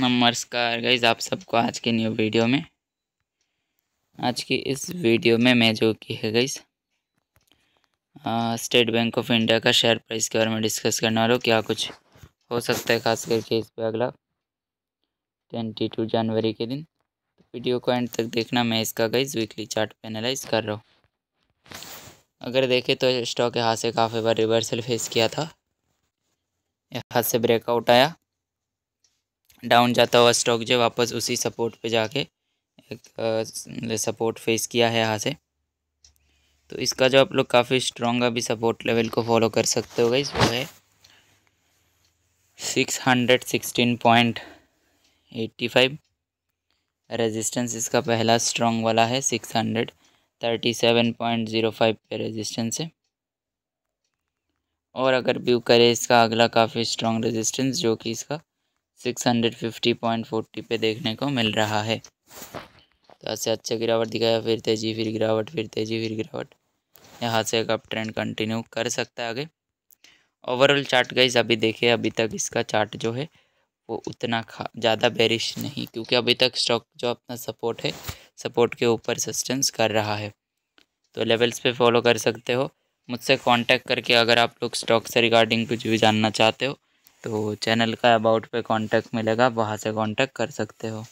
नमस्कार गाइज आप सबको आज के न्यू वीडियो में आज की इस वीडियो में मैं जो की है guys State Bank of India का शेयर प्राइस के बारे में डिस्कस करने वाला हूँ क्या कुछ हो सकता है खास करके इस पर अगला ट्वेंटी टू जनवरी के दिन तो वीडियो को एंड तक देखना मैं इसका गाइज वीकली चार्ट एनालाइज कर रहा हूँ अगर देखें तो स्टॉक यहाँ से काफ़ी बार रिवर्सल फेस किया था यहाँ से ब्रेकआउट आया डाउन जाता हुआ स्टॉक जो वापस उसी सपोर्ट पे जाके एक सपोर्ट फेस किया है यहाँ से तो इसका जो आप लोग काफ़ी स्ट्रॉन्ग अभी सपोर्ट लेवल को फॉलो कर सकते हो गई वो है six hundred sixteen point eighty five resistance इसका पहला स्ट्रॉन्ग वाला है six hundred thirty seven point zero five पे रेजिस्टेंस है और अगर व्यू करें इसका अगला काफ़ी स्ट्रॉन्ग रेजिस्टेंस जो कि इसका 650.40 पे देखने को मिल रहा है तो ऐसे अच्छे गिरावट दिखाया फिर तेज़ी फिर गिरावट फिर तेज़ी फिर गिरावट यहाँ से एक अप ट्रेंड कंटिन्यू कर सकता है आगे ओवरऑल चार्ट गाइज अभी देखिए अभी तक इसका चार्ट जो है वो उतना खा ज़्यादा बेरिश नहीं क्योंकि अभी तक स्टॉक जो अपना सपोर्ट है सपोर्ट के ऊपर सस्टेंस कर रहा है तो लेवल्स पे फॉलो कर सकते हो मुझसे कांटेक्ट करके अगर आप लोग स्टॉक से रिगार्डिंग कुछ भी जानना चाहते हो तो चैनल का अबाउट पे कांटेक्ट मिलेगा वहाँ से कांटेक्ट कर सकते हो